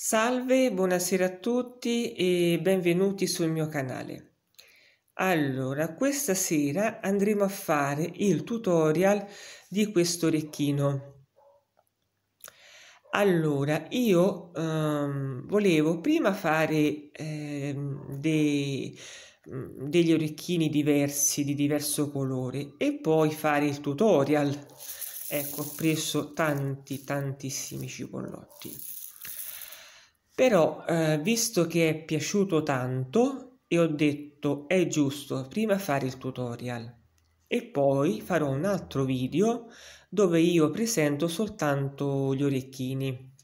Salve, buonasera a tutti e benvenuti sul mio canale. Allora, questa sera andremo a fare il tutorial di questo orecchino. Allora, io ehm, volevo prima fare ehm, dei, degli orecchini diversi, di diverso colore, e poi fare il tutorial. Ecco, ho preso tanti, tantissimi cipollotti. Però, eh, visto che è piaciuto tanto, e ho detto è giusto prima fare il tutorial e poi farò un altro video dove io presento soltanto gli orecchini.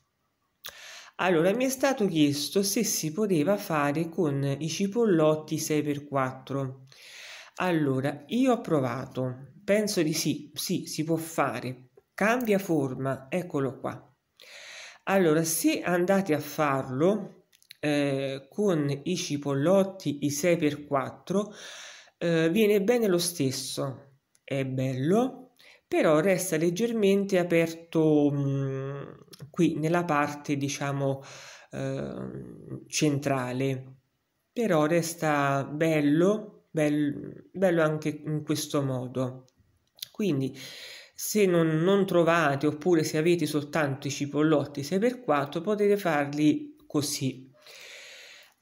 Allora, mi è stato chiesto se si poteva fare con i cipollotti 6x4. Allora, io ho provato, penso di sì, sì, si può fare. Cambia forma, eccolo qua. Allora, se andate a farlo eh, con i cipollotti, i 6x4, eh, viene bene lo stesso, è bello, però resta leggermente aperto mh, mm, qui nella parte, diciamo, eh, centrale, però resta bello, bel, bello anche in questo modo. Quindi se non, non trovate oppure se avete soltanto i cipollotti 6x4 potete farli così.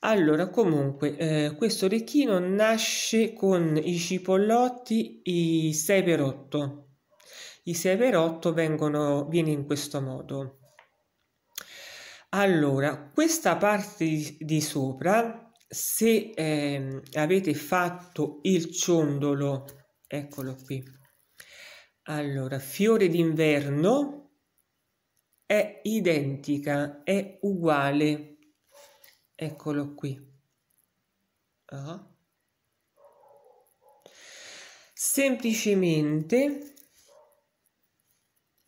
Allora, comunque, eh, questo orecchino nasce con i cipollotti i 6x8. I 6x8 vengono, viene in questo modo. Allora, questa parte di, di sopra, se eh, avete fatto il ciondolo, eccolo qui, allora, fiore d'inverno è identica, è uguale. Eccolo qui. Ah. Semplicemente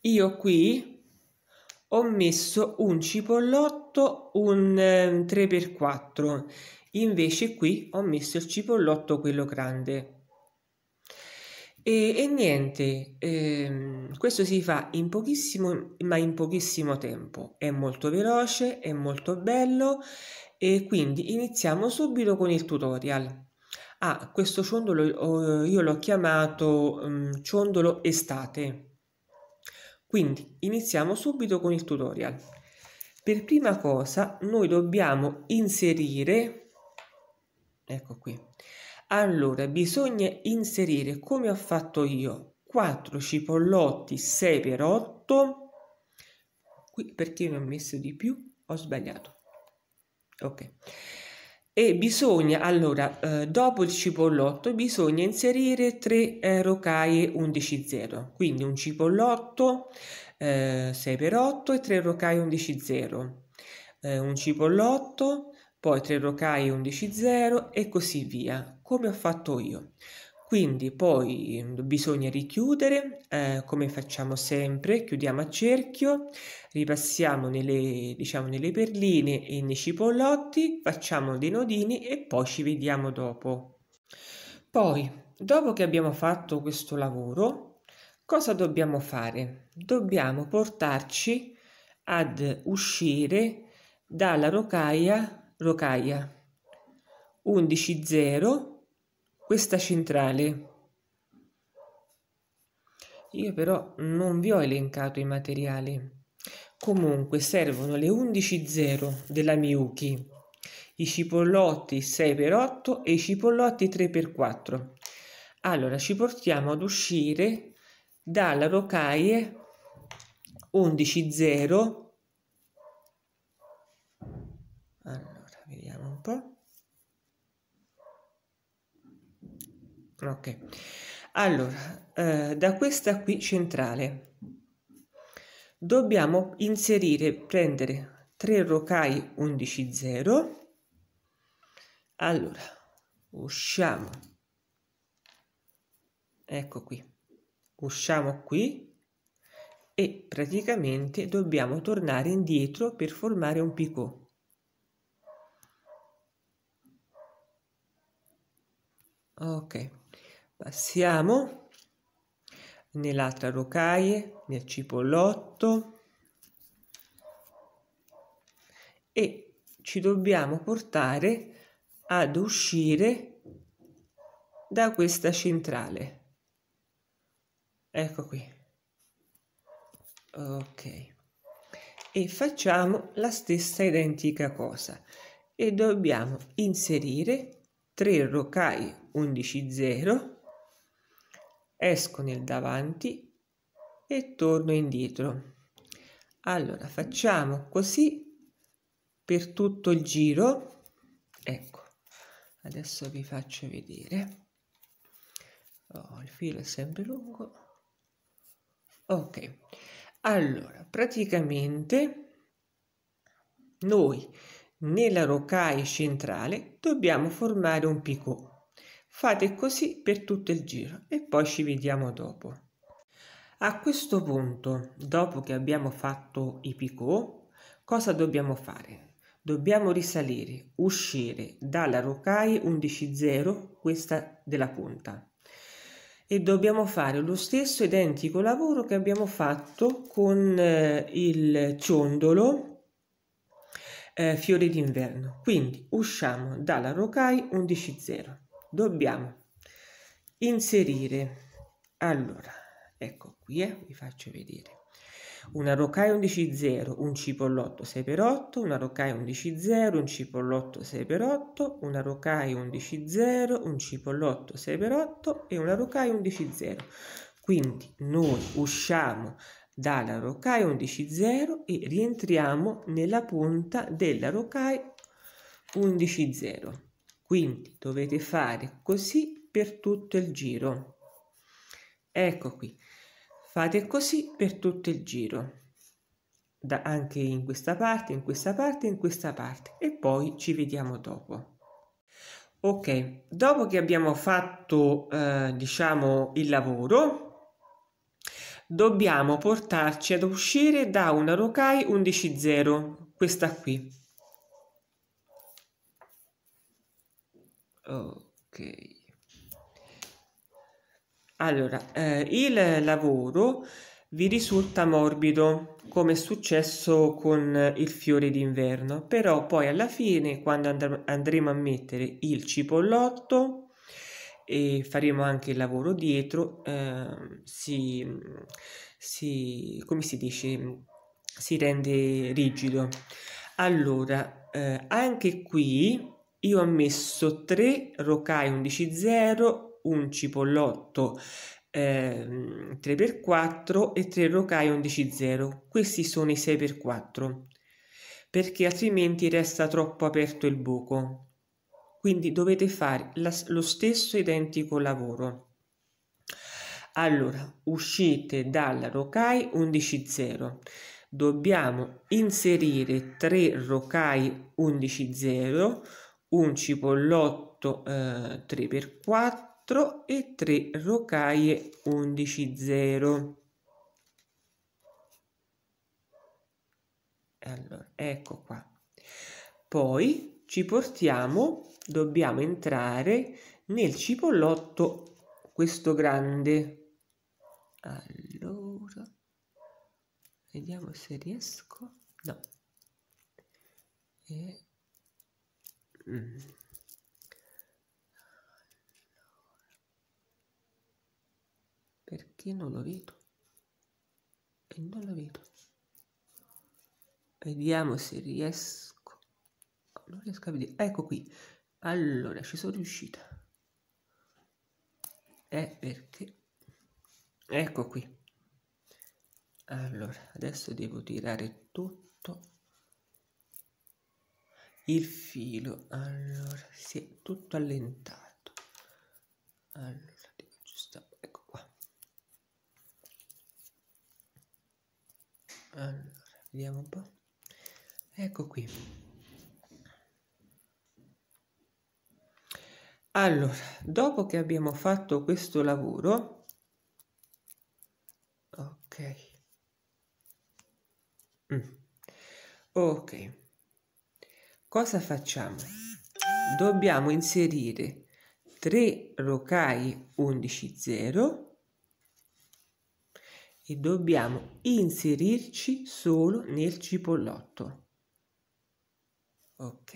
io qui ho messo un cipollotto, un eh, 3x4, invece qui ho messo il cipollotto quello grande. E, e niente, ehm, questo si fa in pochissimo, ma in pochissimo tempo. È molto veloce, è molto bello e quindi iniziamo subito con il tutorial. Ah, questo ciondolo io l'ho chiamato um, ciondolo estate. Quindi iniziamo subito con il tutorial. Per prima cosa noi dobbiamo inserire, ecco qui, allora bisogna inserire come ho fatto io 4 cipollotti 6 per 8 qui perché ne ho messo di più ho sbagliato ok e bisogna allora eh, dopo il cipollotto bisogna inserire 3 eh, rocaie 11 0 quindi un cipollotto eh, 6 per 8 e 3 rocaie 11 0 un cipollotto poi 3 rocaie 11 0 e così via come ho fatto io. Quindi poi mm, bisogna richiudere, eh, come facciamo sempre, chiudiamo a cerchio, ripassiamo nelle, diciamo, nelle perline e nei cipollotti, facciamo dei nodini e poi ci vediamo dopo. Poi, dopo che abbiamo fatto questo lavoro, cosa dobbiamo fare? Dobbiamo portarci ad uscire dalla rocaia, rocaia 11.0 questa centrale. Io però non vi ho elencato i materiali. Comunque servono le 11.0 della Miyuki, i cipollotti 6x8 e i cipollotti 3x4. Allora ci portiamo ad uscire dalla rocaie 11.0. Allora. Ok, allora eh, da questa qui centrale dobbiamo inserire, prendere 3 rocai 11.0. Allora usciamo, ecco qui, usciamo qui e praticamente dobbiamo tornare indietro per formare un picot. Ok passiamo nell'altra rocaie nel cipollotto e ci dobbiamo portare ad uscire da questa centrale ecco qui ok e facciamo la stessa identica cosa e dobbiamo inserire 3 rocaie 11 0 esco nel davanti e torno indietro allora facciamo così per tutto il giro ecco adesso vi faccio vedere oh, il filo è sempre lungo ok allora praticamente noi nella rocaille centrale dobbiamo formare un picot Fate così per tutto il giro e poi ci vediamo dopo. A questo punto, dopo che abbiamo fatto i picot, cosa dobbiamo fare? Dobbiamo risalire, uscire dalla rocaille 11.0, questa della punta. E dobbiamo fare lo stesso identico lavoro che abbiamo fatto con eh, il ciondolo eh, fiori d'inverno. Quindi usciamo dalla rocaille 11.0 dobbiamo inserire allora ecco qui eh, vi faccio vedere una rocaia 11,0, un cipollotto 6x8, una rocaia 11,0, un cipollotto 6x8, una rocaia 11,0, un cipollotto 6x8 e una rocaia 11,0. Quindi noi usciamo dalla rocaia 11,0 e rientriamo nella punta della rocaia 11,0. Quindi dovete fare così per tutto il giro. Ecco qui. Fate così per tutto il giro. Da anche in questa parte, in questa parte, in questa parte e poi ci vediamo dopo. Ok, dopo che abbiamo fatto, eh, diciamo, il lavoro, dobbiamo portarci ad uscire da una Rokai 11.0, questa qui. ok allora eh, il lavoro vi risulta morbido come è successo con il fiore d'inverno però poi alla fine quando and andremo a mettere il cipollotto e faremo anche il lavoro dietro eh, si, si come si dice si rende rigido allora eh, anche qui io ho messo 3 rocai 11.0, un cipollotto eh, 3x4 e 3 rocai 11.0. Questi sono i 6x4 perché altrimenti resta troppo aperto il buco. Quindi dovete fare la, lo stesso identico lavoro. Allora, uscite dalla rocai 11.0. Dobbiamo inserire 3 rocai 11.0 un cipollotto eh, 3x4 e 3 rocaie 11 0 allora ecco qua poi ci portiamo dobbiamo entrare nel cipollotto questo grande allora vediamo se riesco no e Mm. Perché non lo vedo? E non lo vedo. Vediamo se riesco. Non riesco a vedere. Ecco qui. Allora, ci sono riuscita. È perché... Ecco qui. Allora, adesso devo tirare tutto il filo allora si è tutto allentato allora devo aggiustare ecco qua allora vediamo un po ecco qui allora dopo che abbiamo fatto questo lavoro ok mm. ok Cosa facciamo? Dobbiamo inserire 3 rocaie 11 0 e dobbiamo inserirci solo nel cipollotto. Ok.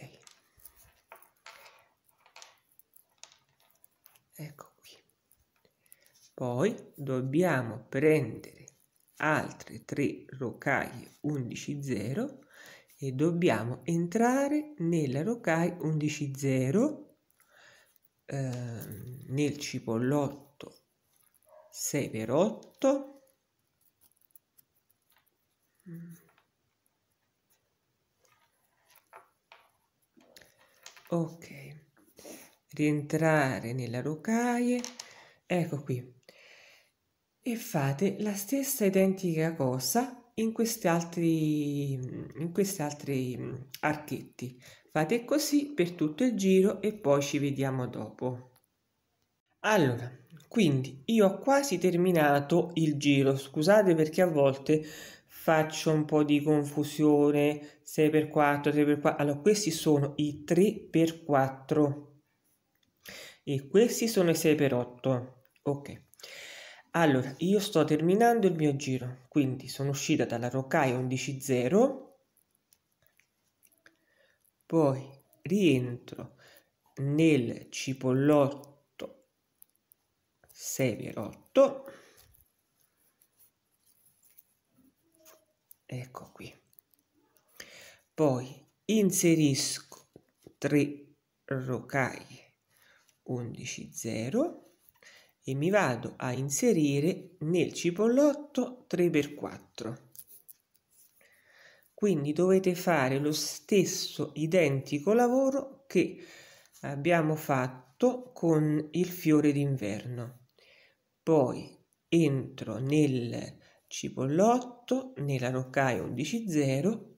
Ecco qui. Poi dobbiamo prendere altre 3 rocaie 11 0 e dobbiamo entrare nella Rokai 11.0 eh, nel cipollotto 6x8 ok rientrare nella rocaie ecco qui e fate la stessa identica cosa in questi altri, in questi altri archetti. Fate così per tutto il giro e poi ci vediamo dopo. Allora, quindi io ho quasi terminato il giro, scusate perché a volte faccio un po' di confusione, 6x4, 3x4, allora questi sono i 3x4 e questi sono i 6x8, ok. Allora, io sto terminando il mio giro, quindi sono uscita dalla rocaia 11.0, poi rientro nel cipollotto 6 per ecco qui, poi inserisco 3 rocaie 11.0, e mi vado a inserire nel cipollotto 3x4 quindi dovete fare lo stesso identico lavoro che abbiamo fatto con il fiore d'inverno poi entro nel cipollotto nella roccaia 11.0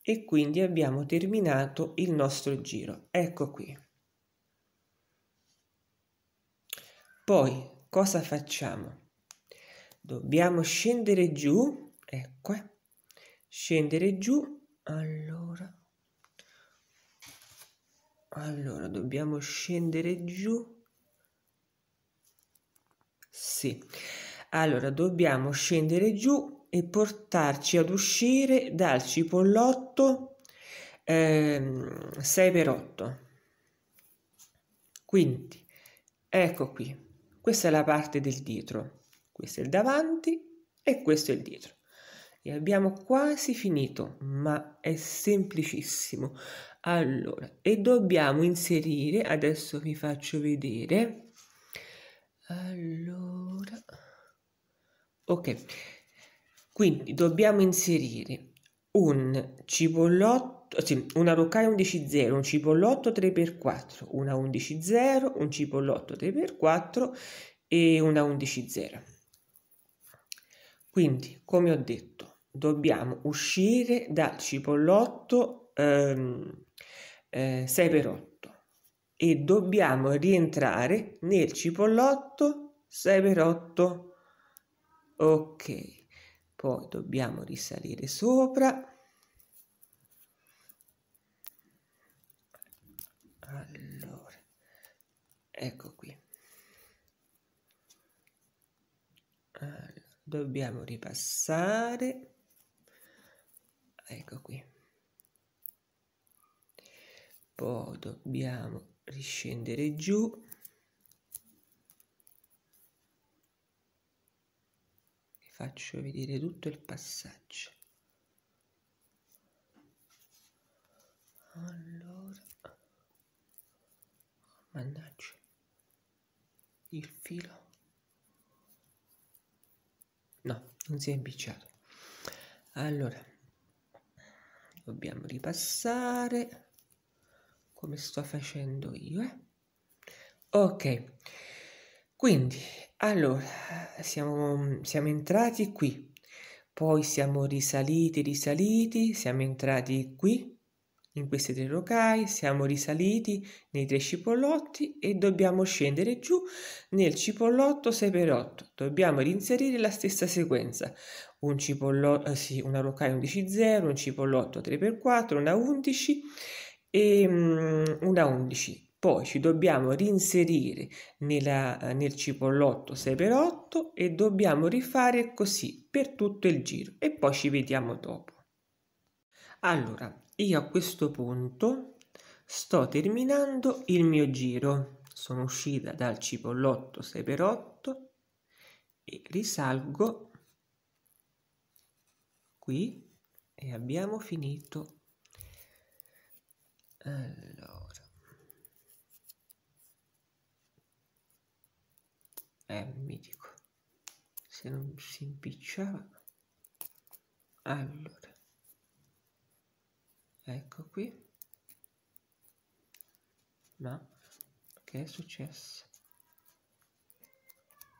e quindi abbiamo terminato il nostro giro ecco qui Poi cosa facciamo? Dobbiamo scendere giù, ecco, eh. scendere giù, allora, allora dobbiamo scendere giù, sì, allora dobbiamo scendere giù e portarci ad uscire dal cipollotto ehm, 6x8, quindi ecco qui questa è la parte del dietro, questo è il davanti e questo è il dietro. E abbiamo quasi finito, ma è semplicissimo. Allora, e dobbiamo inserire, adesso vi faccio vedere. Allora, ok, quindi dobbiamo inserire un cipollotto sì, una roccaia 11.0, un cipollotto 3x4, una 11.0, un cipollotto 3x4 e una 11.0. Quindi, come ho detto, dobbiamo uscire dal cipollotto ehm, eh, 6x8 e dobbiamo rientrare nel cipollotto 6x8. Ok, poi dobbiamo risalire sopra ecco qui allora, dobbiamo ripassare ecco qui poi dobbiamo riscendere giù vi faccio vedere tutto il passaggio allora mannaggia il filo no non si è impicciato allora dobbiamo ripassare come sto facendo io eh? ok quindi allora siamo, siamo entrati qui poi siamo risaliti risaliti siamo entrati qui in questi tre rocai siamo risaliti nei tre cipollotti e dobbiamo scendere giù nel cipollotto 6x8. Dobbiamo reinserire la stessa sequenza. Un cipollotto, eh, sì, una rocai 11-0, un cipollotto 3x4, una 11 e mm, una 11. Poi ci dobbiamo rinserire nella, eh, nel cipollotto 6x8 e dobbiamo rifare così per tutto il giro e poi ci vediamo dopo. Allora, io a questo punto sto terminando il mio giro sono uscita dal cipollotto 6x8 e risalgo qui e abbiamo finito allora eh mi dico se non si impicciava allora ecco qui ma che è successo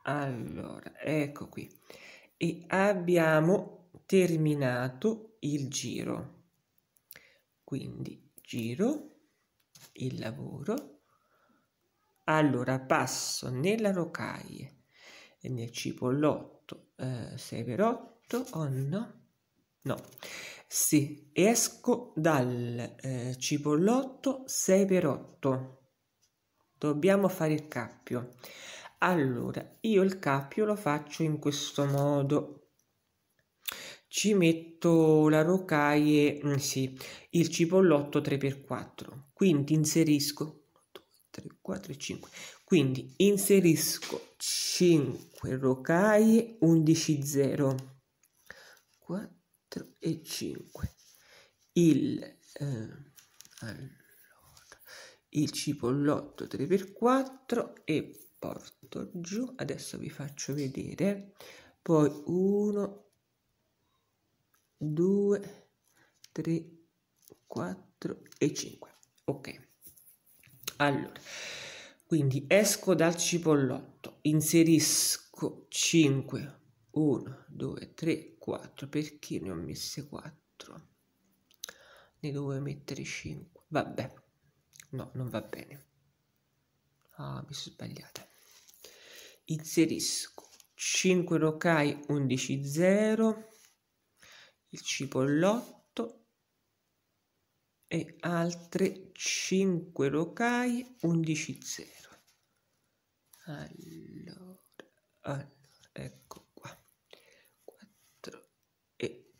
allora ecco qui e abbiamo terminato il giro quindi giro il lavoro allora passo nella rocaille e nel cipollotto eh, 8 o oh no no sì, esco dal eh, cipollotto 6x8. Dobbiamo fare il cappio. Allora, io il cappio lo faccio in questo modo. Ci metto la rocaie, mm, sì, il cipollotto 3x4. Quindi inserisco 2, 3, 4 e 5. Quindi inserisco 5 rocaie, 11, 0, 4. 4 e 5. Il, eh, allora, il cipollotto 3x4 e porto giù. Adesso vi faccio vedere. Poi 1, 2, 3, 4 e 5. Ok. Allora, quindi esco dal cipollotto, inserisco 5, 1, 2, 3, 4 perché ne ho messe 4 ne dovevo mettere 5 vabbè no non va bene ah mi sono sbagliata inserisco 5 rocai 11 0 il cipollotto e altre 5 rocai 11 0 allora, allora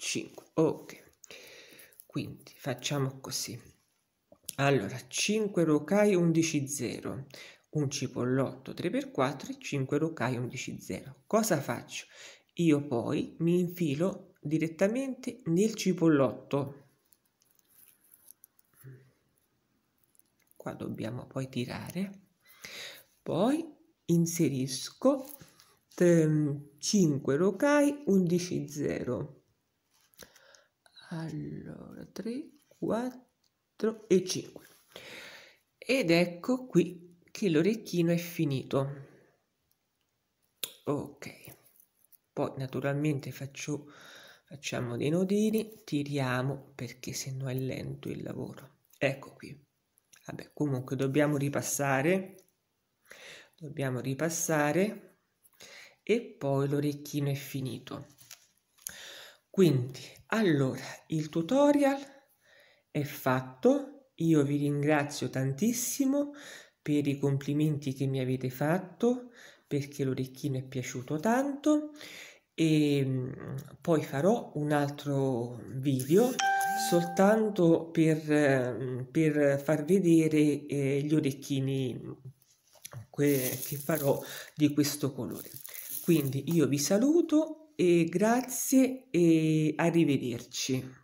5 ok quindi facciamo così allora 5 rocai 11 0 un cipollotto 3x4 e 5 rocai 11 0 cosa faccio io poi mi infilo direttamente nel cipollotto qua dobbiamo poi tirare poi inserisco 5 ehm, rocai 11 0 allora 3 4 e 5 ed ecco qui che l'orecchino è finito ok poi naturalmente faccio facciamo dei nodini tiriamo perché se no è lento il lavoro ecco qui vabbè comunque dobbiamo ripassare dobbiamo ripassare e poi l'orecchino è finito quindi, allora, il tutorial è fatto. Io vi ringrazio tantissimo per i complimenti che mi avete fatto, perché l'orecchino è piaciuto tanto. E ehm, poi farò un altro video soltanto per, per far vedere eh, gli orecchini che farò di questo colore. Quindi io vi saluto e grazie e arrivederci.